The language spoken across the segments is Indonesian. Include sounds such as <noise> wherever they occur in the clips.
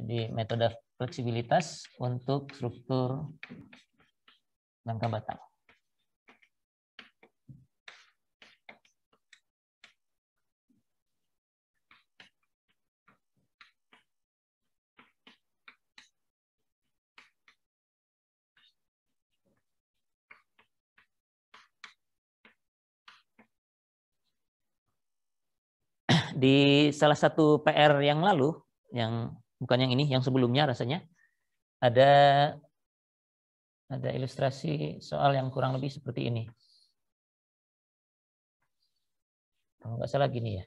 Jadi metode fleksibilitas untuk struktur rangka batang. di salah satu PR yang lalu yang bukan yang ini, yang sebelumnya rasanya. Ada ada ilustrasi soal yang kurang lebih seperti ini. Kalau nggak salah gini ya.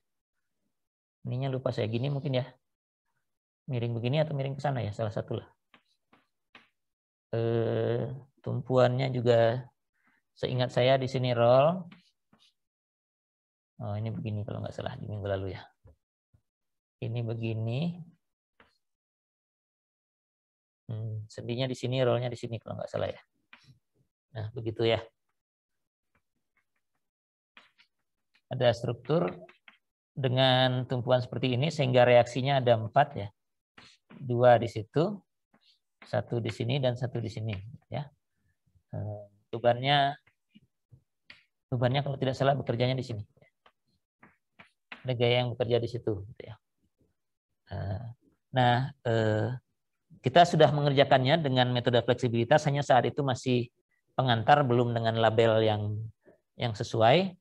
Ininya lupa saya gini mungkin ya. Miring begini atau miring ke sana ya, salah satulah. E, eh, tumpuannya juga seingat saya di sini roll. Oh, ini begini kalau nggak salah di minggu lalu ya. Ini begini, Hmm, sendinya di sini, rollnya di sini kalau nggak salah ya. Nah, begitu ya. Ada struktur dengan tumpuan seperti ini sehingga reaksinya ada empat ya. Dua di situ, satu di sini dan satu di sini ya. Eh, bebannya bebannya kalau tidak salah bekerjanya di sini. Ada gaya yang bekerja di situ gitu ya. Eh, nah, eh, kita sudah mengerjakannya dengan metode fleksibilitas, hanya saat itu masih pengantar belum dengan label yang yang sesuai.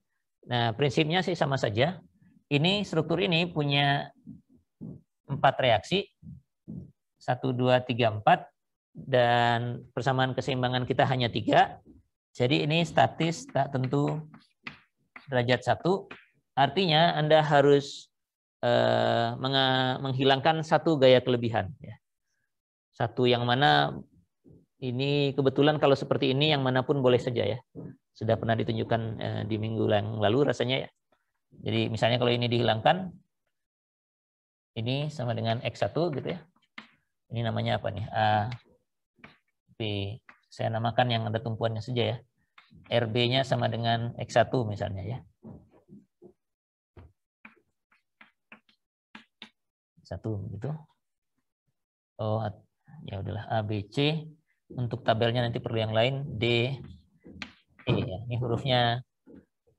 Nah, prinsipnya sih sama saja. Ini struktur ini punya empat reaksi. satu dua tiga 4 dan persamaan keseimbangan kita hanya tiga. Jadi ini statis tak tentu derajat satu. Artinya Anda harus eh, menghilangkan satu gaya kelebihan. Ya. Satu yang mana ini kebetulan kalau seperti ini yang mana pun boleh saja ya. Sudah pernah ditunjukkan eh, di minggu yang lalu rasanya ya. Jadi misalnya kalau ini dihilangkan, ini sama dengan X1 gitu ya. Ini namanya apa nih? A, ah, B. Saya namakan yang ada tumpuannya saja ya. RB-nya sama dengan X1 misalnya ya. Satu gitu. Oh, ya udahlah ABC untuk tabelnya nanti perlu yang lain D E ya. ini hurufnya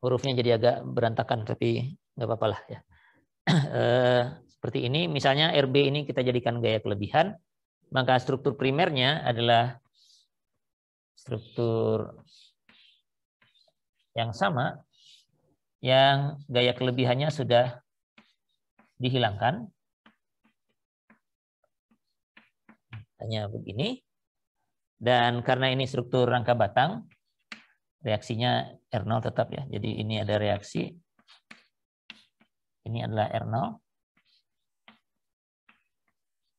hurufnya jadi agak berantakan tapi nggak apa-apa lah ya <clears throat> eh, seperti ini misalnya RB ini kita jadikan gaya kelebihan maka struktur primernya adalah struktur yang sama yang gaya kelebihannya sudah dihilangkan hanya begini. Dan karena ini struktur rangka batang, reaksinya R0 tetap ya. Jadi ini ada reaksi. Ini adalah R0.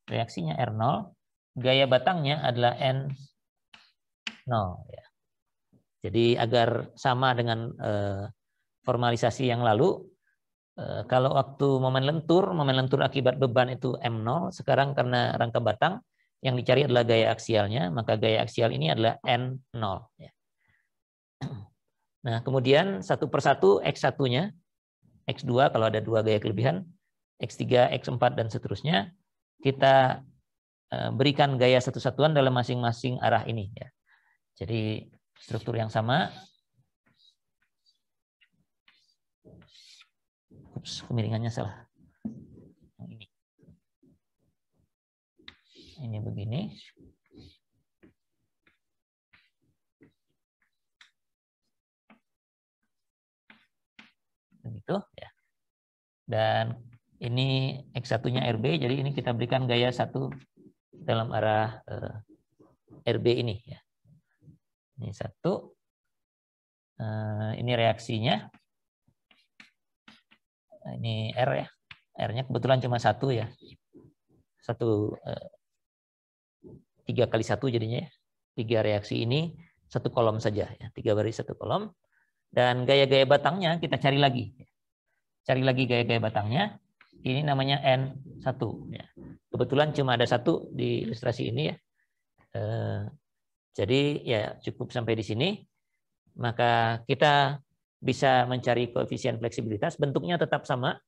Reaksinya R0. Gaya batangnya adalah N0. Ya. Jadi agar sama dengan eh, formalisasi yang lalu, eh, kalau waktu momen lentur, momen lentur akibat beban itu M0, sekarang karena rangka batang, yang dicari adalah gaya aksialnya, maka gaya aksial ini adalah N0. Ya. Nah, kemudian satu persatu X1-nya, X2 kalau ada dua gaya kelebihan, X3, X4, dan seterusnya, kita e, berikan gaya satu satuan dalam masing-masing arah ini. Ya. Jadi struktur yang sama. Ups, kemiringannya salah. ini begini begitu ya dan ini X1-nya RB jadi ini kita berikan gaya satu dalam arah uh, eh, RB ini ya ini satu Uh, ini reaksinya ini R ya R-nya kebetulan cuma satu ya satu eh, tiga kali satu jadinya ya. tiga reaksi ini satu kolom saja ya. tiga baris satu kolom dan gaya-gaya batangnya kita cari lagi cari lagi gaya-gaya batangnya ini namanya N1 ya. kebetulan cuma ada satu di ilustrasi ini ya eh, jadi ya cukup sampai di sini maka kita bisa mencari koefisien fleksibilitas bentuknya tetap sama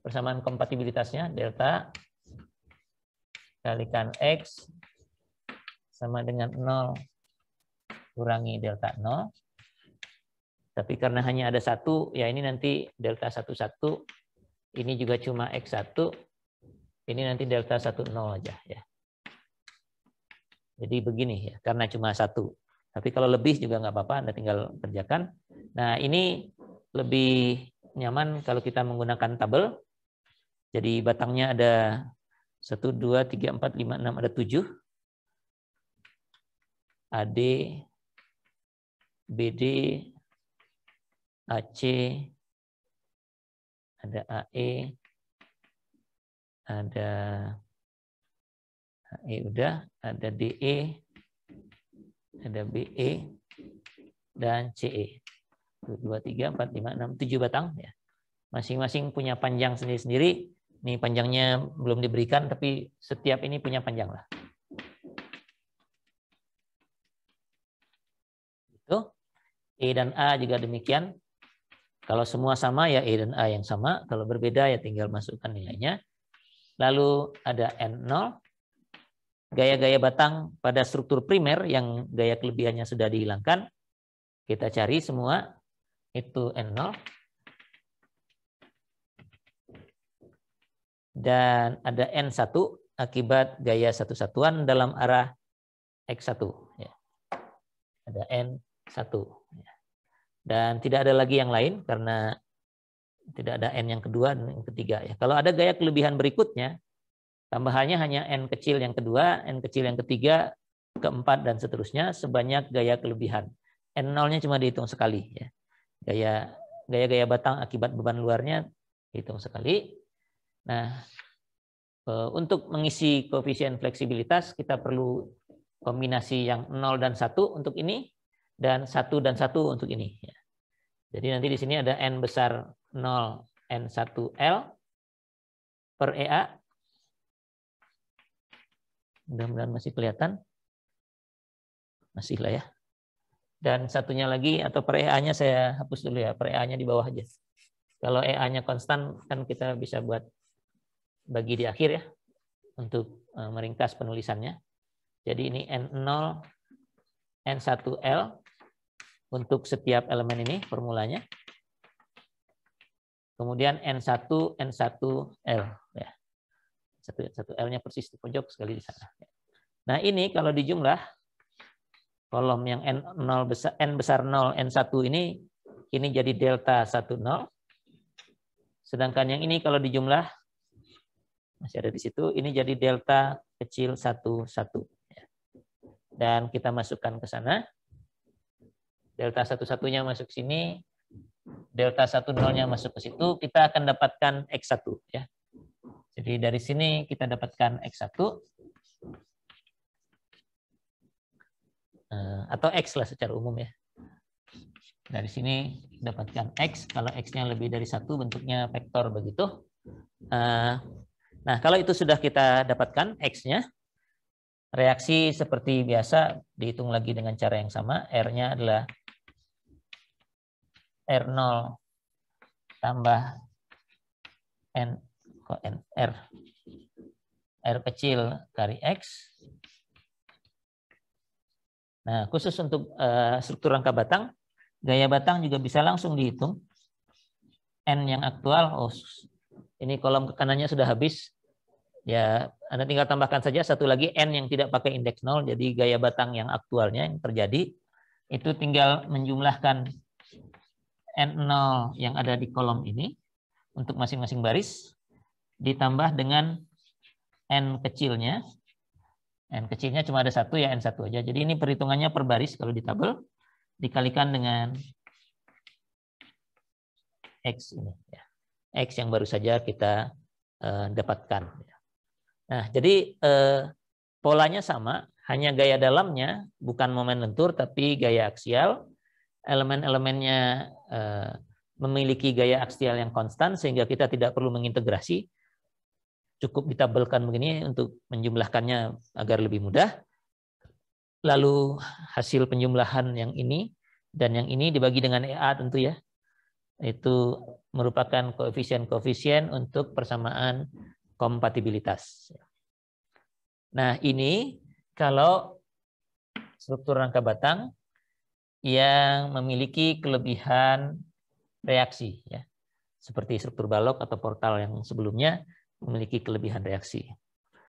persamaan kompatibilitasnya delta kalikan X sama dengan 0 kurangi delta 0. Tapi karena hanya ada satu, ya ini nanti delta 1, 1. ini juga cuma X1, ini nanti delta 1, 0 aja ya. Jadi begini ya, karena cuma satu. Tapi kalau lebih juga nggak apa-apa, Anda tinggal kerjakan. Nah ini lebih nyaman kalau kita menggunakan tabel. Jadi batangnya ada 1, 2, 3, 4, 5, 6, ada 7. AD, BD, AC, ada AE, ada AE udah, ada DE, ada BE, dan CE. 2, 3, 4, 5, 6, 7 batang. ya Masing-masing punya panjang sendiri-sendiri. Ini panjangnya belum diberikan, tapi setiap ini punya panjang lah. E dan A juga demikian. Kalau semua sama ya E dan A yang sama. Kalau berbeda ya tinggal masukkan nilainya. Lalu ada N0. Gaya-gaya batang pada struktur primer yang gaya kelebihannya sudah dihilangkan. Kita cari semua. Itu N0. Dan ada N1 akibat gaya satu satuan dalam arah X1. Ya. Ada N1. Dan tidak ada lagi yang lain karena tidak ada n yang kedua dan yang ketiga. Ya, kalau ada gaya kelebihan berikutnya, tambahannya hanya n kecil yang kedua, n kecil yang ketiga, keempat dan seterusnya sebanyak gaya kelebihan. N nolnya cuma dihitung sekali. Ya. Gaya gaya-gaya batang akibat beban luarnya dihitung sekali. Nah, eh, untuk mengisi koefisien fleksibilitas kita perlu kombinasi yang 0 dan satu untuk ini dan satu dan satu untuk ini. Ya. Jadi nanti di sini ada N besar 0, N1L per EA. Mudah-mudahan masih kelihatan. Masih lah ya. Dan satunya lagi atau per EA-nya saya hapus dulu ya. Per EA-nya di bawah aja. Kalau EA-nya konstan kan kita bisa buat bagi di akhir ya. Untuk eh, meringkas penulisannya. Jadi ini N0, N1L untuk setiap elemen ini formulanya. Kemudian N1, N1L. Ya. 1L-nya persis di pojok sekali di sana. Nah ini kalau dijumlah, kolom yang N0 besar, N besar 0, N1 ini, ini jadi delta 0. Sedangkan yang ini kalau dijumlah, masih ada di situ, ini jadi delta kecil 1. Ya. Dan kita masukkan ke sana delta satu-satunya masuk sini, delta satu nolnya masuk ke situ, kita akan dapatkan X1. ya. Jadi dari sini kita dapatkan X1, eh, atau X lah secara umum ya. Dari sini dapatkan X, kalau X-nya lebih dari satu bentuknya vektor begitu. Eh, nah, kalau itu sudah kita dapatkan X-nya, reaksi seperti biasa dihitung lagi dengan cara yang sama, R-nya adalah R0 tambah N, kok N, R. R kecil dari X. Nah, khusus untuk uh, struktur rangka batang, gaya batang juga bisa langsung dihitung. N yang aktual, oh, ini kolom ke kanannya sudah habis. Ya, Anda tinggal tambahkan saja satu lagi N yang tidak pakai indeks nol jadi gaya batang yang aktualnya yang terjadi, itu tinggal menjumlahkan N0 yang ada di kolom ini untuk masing-masing baris ditambah dengan N kecilnya. N kecilnya cuma ada satu ya N1 aja. Jadi ini perhitungannya per baris kalau di tabel dikalikan dengan X ini. Ya. X yang baru saja kita eh, dapatkan. Nah, jadi eh, polanya sama, hanya gaya dalamnya bukan momen lentur tapi gaya aksial elemen-elemennya eh, memiliki gaya aksial yang konstan sehingga kita tidak perlu mengintegrasi. Cukup ditabelkan begini untuk menjumlahkannya agar lebih mudah. Lalu hasil penjumlahan yang ini dan yang ini dibagi dengan EA tentu ya. Itu merupakan koefisien-koefisien untuk persamaan kompatibilitas. Nah, ini kalau struktur rangka batang yang memiliki kelebihan reaksi ya. Seperti struktur balok atau portal yang sebelumnya memiliki kelebihan reaksi.